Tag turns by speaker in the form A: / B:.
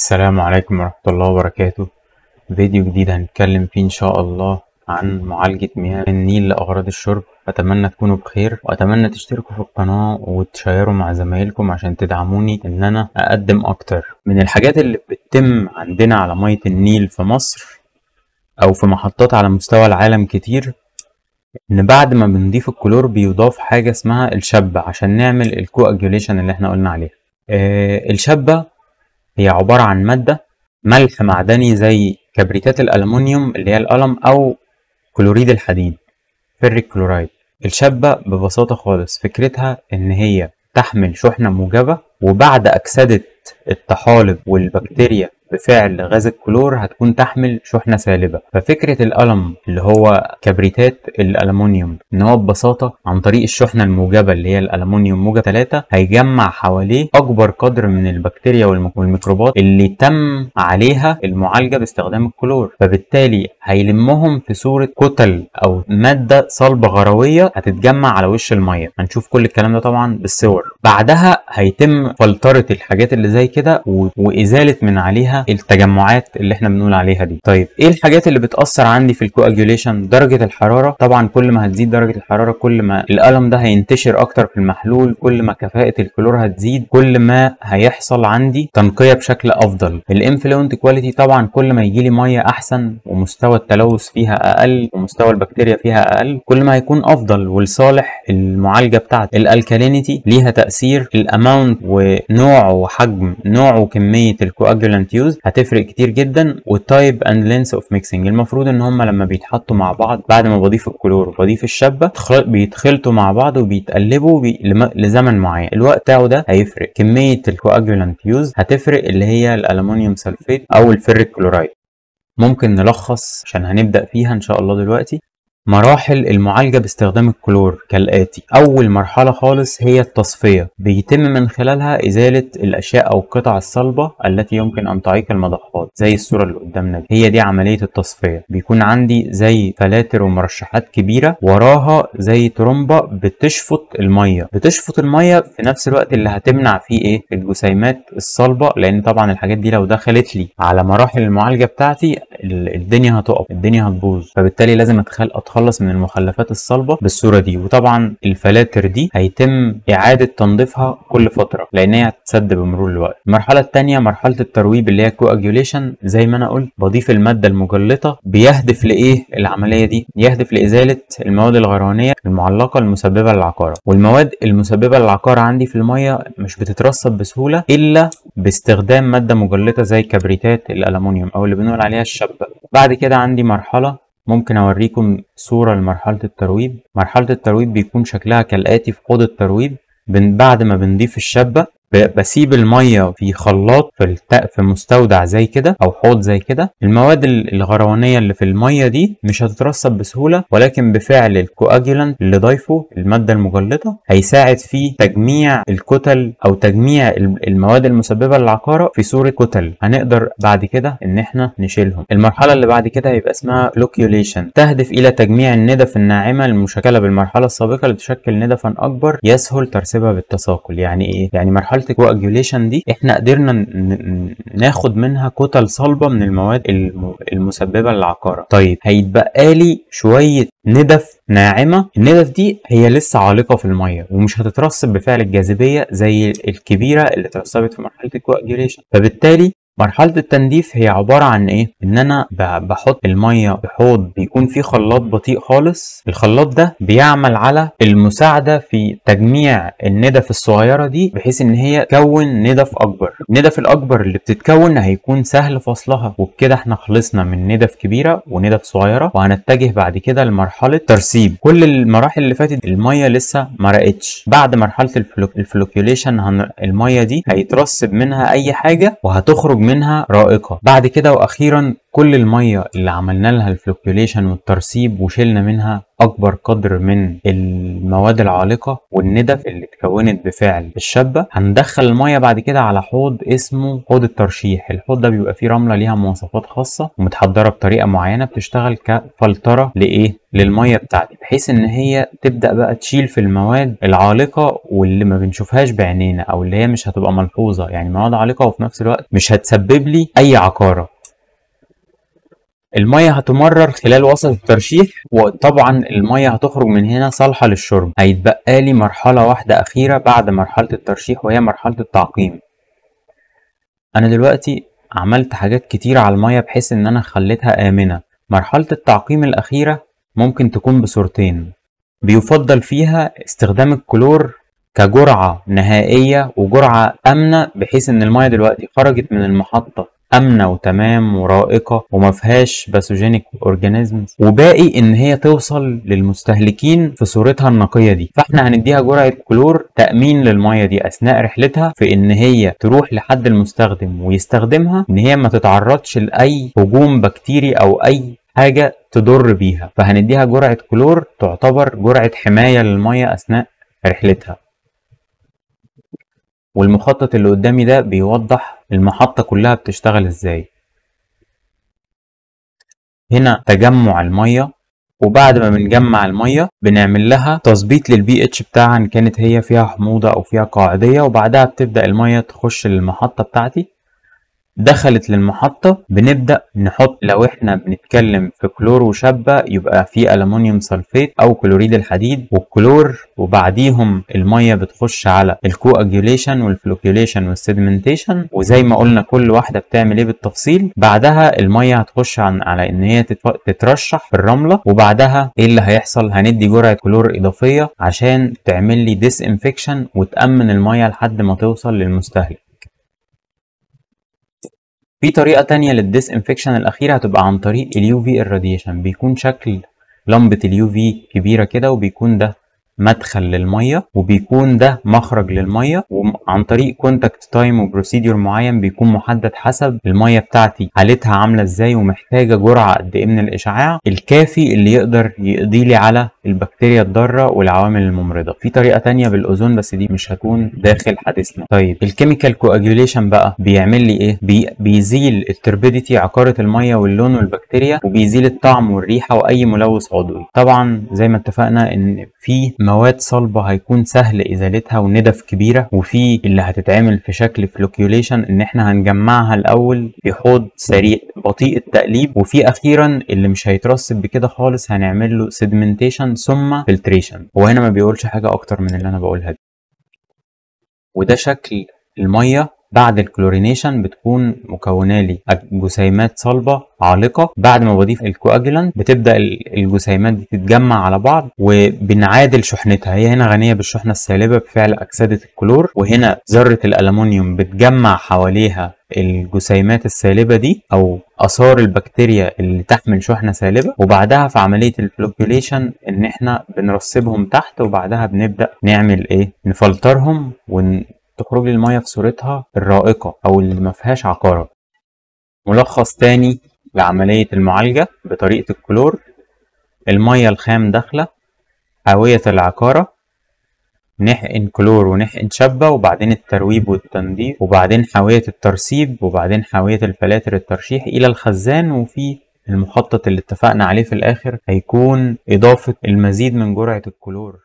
A: السلام عليكم ورحمة الله وبركاته فيديو جديد هنتكلم فيه إن شاء الله عن معالجة مياه النيل لأغراض الشرب أتمنى تكونوا بخير وأتمنى تشتركوا في القناة وتشيروا مع زمايلكم عشان تدعموني إن أنا أقدم أكتر من الحاجات اللي بتتم عندنا على مية النيل في مصر أو في محطات على مستوى العالم كتير ان بعد ما بنضيف الكلور بيضاف حاجه اسمها الشبه عشان نعمل الكواجوليشن اللي احنا قلنا عليها آه الشبه هي عبارة عن مادة ملح معدني زي كبريتات الألمنيوم اللي هي القلم أو كلوريد الحديد فيريك كلورايد الشابة ببساطة خالص فكرتها إن هي تحمل شحنة موجبة وبعد أكسدة الطحالب والبكتيريا بفعل غاز الكلور هتكون تحمل شحنة سالبة ففكرة الألم اللي هو كبريتات الألمونيوم إن هو ببساطة عن طريق الشحنة الموجبة اللي هي الألمونيوم موجة 3 هيجمع حواليه أكبر قدر من البكتيريا والميكروبات اللي تم عليها المعالجة باستخدام الكلور فبالتالي هيلمهم في صورة كتل أو مادة صلبة غروية هتتجمع على وش المية هنشوف كل الكلام ده طبعا بالصور بعدها هيتم فلترة الحاجات اللي زي كده وإزالة من عليها التجمعات اللي احنا بنقول عليها دي طيب ايه الحاجات اللي بتاثر عندي في الكواجوليشن درجه الحراره طبعا كل ما هتزيد درجه الحراره كل ما الالم ده هينتشر اكتر في المحلول كل ما كفاءه الكلور هتزيد كل ما هيحصل عندي تنقيه بشكل افضل الانفلونت كواليتي طبعا كل ما يجي لي ميه احسن ومستوى التلوث فيها اقل ومستوى البكتيريا فيها اقل كل ما هيكون افضل ولصالح المعالجه بتاعتي الالكالينيتي ليها تاثير الاماونت ونوع وحجم نوع وكميه الكواجولانت الفيوز هتفرق كتير جدا والتايب اند لينس اوف ميكسنج المفروض ان هم لما بيتحطوا مع بعض بعد ما بضيف الكلور وبضيف الشابه بيتخلطوا مع بعض وبيتقلبوا بي لم... لزمن معين الوقت بتاعه ده هيفرق كميه الكواجولانت يوز هتفرق اللي هي الالومنيوم سلفيت او الفيريك كلورايد ممكن نلخص عشان هنبدا فيها ان شاء الله دلوقتي مراحل المعالجة باستخدام الكلور كالآتي أول مرحلة خالص هي التصفية بيتم من خلالها إزالة الأشياء أو القطع الصلبة التي يمكن أن تعيق المضخات زي الصورة اللي قدامنا دي هي دي عملية التصفية بيكون عندي زي فلاتر ومرشحات كبيرة وراها زي ترومبة بتشفط المية بتشفط المية في نفس الوقت اللي هتمنع فيه إيه الجسيمات الصلبة لأن طبعا الحاجات دي لو دخلت لي على مراحل المعالجة بتاعتي الدنيا هتقف الدنيا هتبوظ فبالتالي لازم أتخلق تتخلص من المخلفات الصلبه بالصوره دي وطبعا الفلاتر دي هيتم اعاده تنظيفها كل فتره لان هي هتتسد بمرور الوقت المرحله الثانيه مرحله الترويب اللي هي كواجيوليشن زي ما انا قلت بضيف الماده المجلطه بيهدف لايه العمليه دي يهدف لازاله المواد الغيرانيه المعلقه المسببه للعقاره والمواد المسببه للعقاره عندي في الميه مش بتترسب بسهوله الا باستخدام ماده مجلطه زي كبريتات الالومنيوم او اللي بنقول عليها الشبه بعد كده عندي مرحله ممكن اوريكم صورة لمرحلة الترويب مرحلة الترويب بيكون شكلها كالآتي في حوض الترويب بعد ما بنضيف الشابة بسيب الميه في خلاط في التق في مستودع زي كده او حوض زي كده المواد الغروانيه اللي في الميه دي مش هتترسب بسهوله ولكن بفعل الكواجولانت اللي ضايفه الماده المجلطه هيساعد في تجميع الكتل او تجميع المواد المسببه للعقاره في صوره كتل هنقدر بعد كده ان احنا نشيلهم المرحله اللي بعد كده هيبقى اسمها لوكيوليشن تهدف الى تجميع الندف الناعمه المشكله بالمرحله السابقه لتشكل ندفا اكبر يسهل ترسيبها بالتساقل يعني ايه يعني مرحله السيلتيك كواجيوليشن دي احنا قدرنا ناخد منها كتل صلبه من المواد المسببه للعقارة طيب هيتبقى لي شويه ندف ناعمه الندف دي هي لسه عالقه في الميه ومش هتترسب بفعل الجاذبيه زي الكبيره اللي اترسبت في مرحله الكواجيوليشن فبالتالي مرحلة التنديف هي عبارة عن ايه؟ ان انا بحط المية بحوض بيكون فيه خلاط بطيء خالص الخلاط ده بيعمل على المساعدة في تجميع الندف الصغيرة دي بحيث ان هي تكون ندف اكبر الندف الاكبر اللي بتتكون هيكون سهل فصلها وبكده احنا خلصنا من ندف كبيرة وندف صغيرة وهنتجه بعد كده لمرحلة ترسيب كل المراحل اللي فاتت المية لسه مرقتش بعد مرحلة الفلوكيوليشن هن... المية دي هيترسب منها اي حاجة وهتخرج منها رائقة بعد كده واخيرا كل المية اللي عملنا لها الفلوكيوليشن والترسيب وشلنا منها اكبر قدر من المواد العالقه والندف اللي اتكونت بفعل الشابه هندخل الميه بعد كده على حوض اسمه حوض الترشيح الحوض ده بيبقى فيه رمله ليها مواصفات خاصه ومتحضره بطريقه معينه بتشتغل كفلتره لايه للميه بتاعتي بحيث ان هي تبدا بقى تشيل في المواد العالقه واللي ما بنشوفهاش بعينينا او اللي هي مش هتبقى ملحوظه يعني مواد عالقه وفي نفس الوقت مش هتسبب لي اي عقاره المية هتمرر خلال وسط الترشيح وطبعا المية هتخرج من هنا صالحة للشرب هيتبقى لي مرحلة واحدة أخيرة بعد مرحلة الترشيح وهي مرحلة التعقيم أنا دلوقتي عملت حاجات كتير على المية بحيث إن أنا خليتها آمنة مرحلة التعقيم الأخيرة ممكن تكون بصورتين بيفضل فيها استخدام الكلور كجرعة نهائية وجرعة آمنة بحيث إن المية دلوقتي خرجت من المحطة امنه وتمام ورائقه وما فيهاش باثوجينيك اورجانيزمز وباقي ان هي توصل للمستهلكين في صورتها النقيه دي فاحنا هنديها جرعه كلور تامين للميه دي اثناء رحلتها في ان هي تروح لحد المستخدم ويستخدمها ان هي ما تتعرضش لاي هجوم بكتيري او اي حاجه تضر بيها فهنديها جرعه كلور تعتبر جرعه حمايه للميه اثناء رحلتها والمخطط اللي قدامي ده بيوضح المحطة كلها بتشتغل ازاي هنا تجمع المية وبعد ما بنجمع المية بنعمل لها تظبيط للبي اتش بتاعها ان كانت هي فيها حموضة او فيها قاعدية وبعدها بتبدأ المية تخش للمحطة بتاعتي دخلت للمحطة بنبدأ نحط لو احنا بنتكلم في كلور وشابة يبقى في ألمونيوم سلفيت أو كلوريد الحديد والكلور وبعديهم المية بتخش على الكواجيوليشن والفلوكيوليشن والسيدمنتيشن وزي ما قلنا كل واحدة بتعمل ايه بالتفصيل بعدها المية هتخش عن على ان هي تترشح في الرملة وبعدها ايه اللي هيحصل هندي جرعة كلور إضافية عشان تعمل لي ديس انفكشن وتأمن المية لحد ما توصل للمستهلك في طريقة تانية للديس انفكشن الأخيرة هتبقى عن طريق اليو في الراديشن بيكون شكل لمبة اليو في كبيرة كده وبيكون ده مدخل للميه وبيكون ده مخرج للميه وعن طريق كونتاكت تايم وبروسيدور معين بيكون محدد حسب الميه بتاعتي حالتها عامله ازاي ومحتاجه جرعه قد ايه من الاشعاع الكافي اللي يقدر يقضي لي على البكتيريا الضاره والعوامل الممرضه في طريقه ثانيه بالاوزون بس دي مش هتكون داخل حديثنا طيب الكيميكال كواجيوليشن بقى بيعمل لي ايه بي بيزيل التربيديتي عقاره الميه واللون والبكتيريا وبيزيل الطعم والريحه واي ملوث عضوي طبعا زي ما اتفقنا ان في مواد صلبه هيكون سهل ازالتها وندف كبيره وفي اللي هتتعمل في شكل فلوكيوليشن ان احنا هنجمعها الاول في حوض سريع بطيء التقليب وفي اخيرا اللي مش هيترسب بكده خالص هنعمل له سيدمنتيشن ثم فلتريشن وهنا ما بيقولش حاجه اكتر من اللي انا بقولها دي وده شكل الميه بعد الكلورينيشن بتكون مكونه لي جسيمات صلبه عالقه بعد ما بضيف الكواجلانت بتبدا الجسيمات دي تتجمع على بعض وبنعادل شحنتها هي هنا غنيه بالشحنه السالبه بفعل اكسده الكلور وهنا ذره الالومنيوم بتجمع حواليها الجسيمات السالبة دي أو آثار البكتيريا اللي تحمل شحنة سالبة وبعدها في عملية الفلوكيوليشن إن إحنا بنرسبهم تحت وبعدها بنبدأ نعمل إيه؟ نفلترهم ون... تخرج لي في صورتها الرائقة أو اللي ما فيهاش عقارة. ملخص تاني لعملية المعالجة بطريقة الكلور المية الخام داخلة حاوية العقارة نحقن كلور ونحقن شبة وبعدين الترويب والتنظيف وبعدين حاوية الترسيب وبعدين حاوية الفلاتر الترشيح إلى الخزان وفي المخطط اللي اتفقنا عليه في الآخر هيكون إضافة المزيد من جرعة الكلور